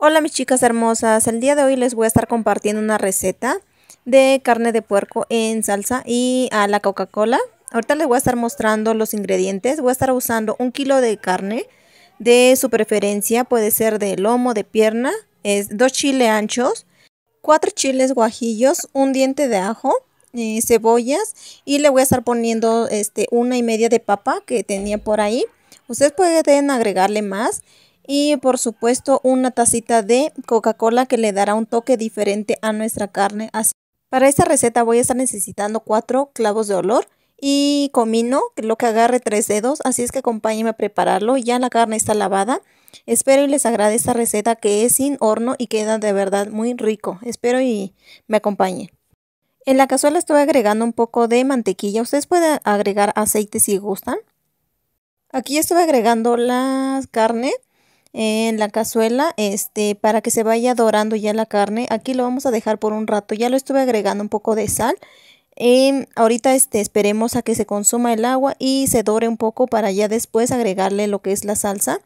Hola mis chicas hermosas, el día de hoy les voy a estar compartiendo una receta de carne de puerco en salsa y a la Coca-Cola. Ahorita les voy a estar mostrando los ingredientes, voy a estar usando un kilo de carne de su preferencia, puede ser de lomo, de pierna, es dos chiles anchos, cuatro chiles guajillos, un diente de ajo, eh, cebollas y le voy a estar poniendo este, una y media de papa que tenía por ahí. Ustedes pueden agregarle más y por supuesto una tacita de Coca-Cola que le dará un toque diferente a nuestra carne. Así. Para esta receta voy a estar necesitando cuatro clavos de olor y comino, lo que agarre tres dedos, así es que acompáñenme a prepararlo. Ya la carne está lavada. Espero y les agrade esta receta que es sin horno y queda de verdad muy rico. Espero y me acompañe En la cazuela estoy agregando un poco de mantequilla. Ustedes pueden agregar aceite si gustan. Aquí estoy agregando las carnes en la cazuela este para que se vaya dorando ya la carne aquí lo vamos a dejar por un rato ya lo estuve agregando un poco de sal y em, ahorita este, esperemos a que se consuma el agua y se dore un poco para ya después agregarle lo que es la salsa.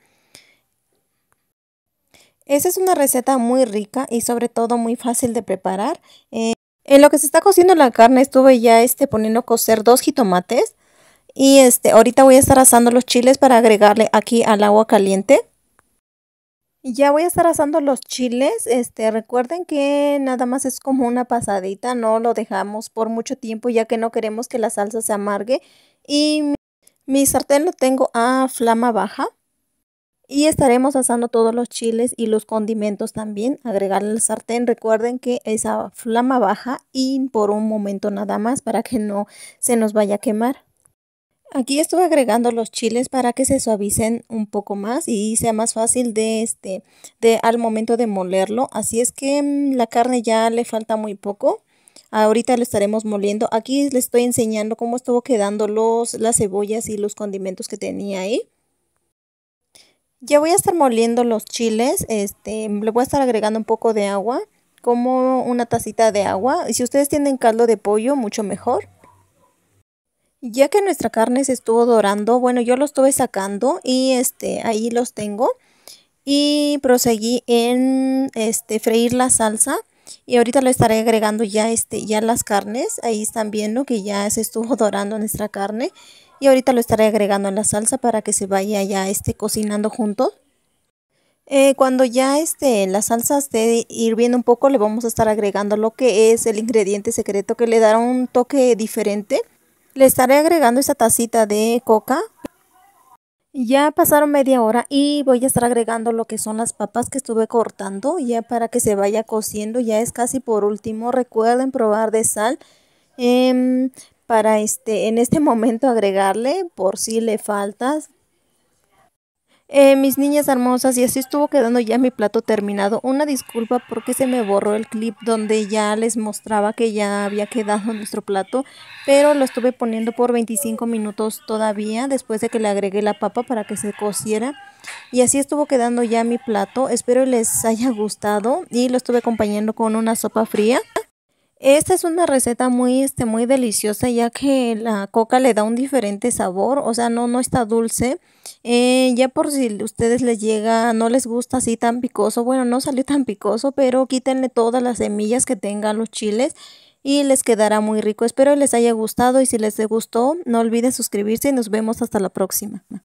Esa es una receta muy rica y sobre todo muy fácil de preparar. Eh, en lo que se está cociendo la carne estuve ya este, poniendo a cocer dos jitomates. Y este, ahorita voy a estar asando los chiles para agregarle aquí al agua caliente. Ya voy a estar asando los chiles, este, recuerden que nada más es como una pasadita, no lo dejamos por mucho tiempo ya que no queremos que la salsa se amargue y mi, sartén lo tengo a flama baja y estaremos asando todos los chiles y los condimentos también, agregarle al sartén, recuerden que es a flama baja y por un momento nada más para que no se nos vaya a quemar. Aquí estuve agregando los chiles para que se suavicen un poco más y sea más fácil de este de al momento de molerlo. Así es que mm, la carne ya le falta muy poco. Ahorita lo estaremos moliendo. Aquí les estoy enseñando cómo estuvo quedando los, las cebollas y los condimentos que tenía ahí. Ya voy a estar moliendo los chiles. Este, le voy a estar agregando un poco de agua, como una tacita de agua. Y si ustedes tienen caldo de pollo, mucho mejor. Ya que nuestra carne se estuvo dorando, bueno, yo lo estuve sacando y este, ahí los tengo. Y proseguí en este, freír la salsa. Y ahorita lo estaré agregando ya, este, ya las carnes. Ahí están viendo que ya se estuvo dorando nuestra carne. Y ahorita lo estaré agregando a la salsa para que se vaya ya este, cocinando juntos. Eh, cuando ya este, la salsa esté hirviendo un poco, le vamos a estar agregando lo que es el ingrediente secreto que le dará un toque diferente. Le estaré agregando esta tacita de coca. Ya pasaron media hora y voy a estar agregando lo que son las papas que estuve cortando ya para que se vaya cociendo. Ya es casi por último. Recuerden probar de sal. Em, para este, en este momento agregarle por si le faltas eh, mis niñas hermosas, y así estuvo quedando ya mi plato terminado. Una disculpa porque se me borró el clip donde ya les mostraba que ya había quedado nuestro plato, pero lo estuve poniendo por 25 minutos todavía después de que le agregué la papa para que se cociera. Y así estuvo quedando ya mi plato. Espero les haya gustado y lo estuve acompañando con una sopa fría. Esta es una receta muy, este, muy deliciosa ya que la coca le da un diferente sabor, o sea, no, no está dulce. Eh, ya por si a ustedes les llega, no les gusta así tan picoso, bueno, no salió tan picoso, pero quítenle todas las semillas que tengan los chiles y les quedará muy rico. Espero les haya gustado y si les gustó, no olviden suscribirse y nos vemos hasta la próxima.